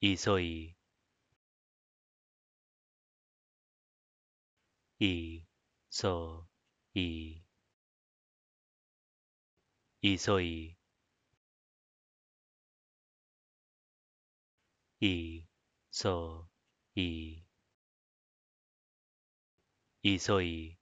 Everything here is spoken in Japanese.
急いいそい急いいい急い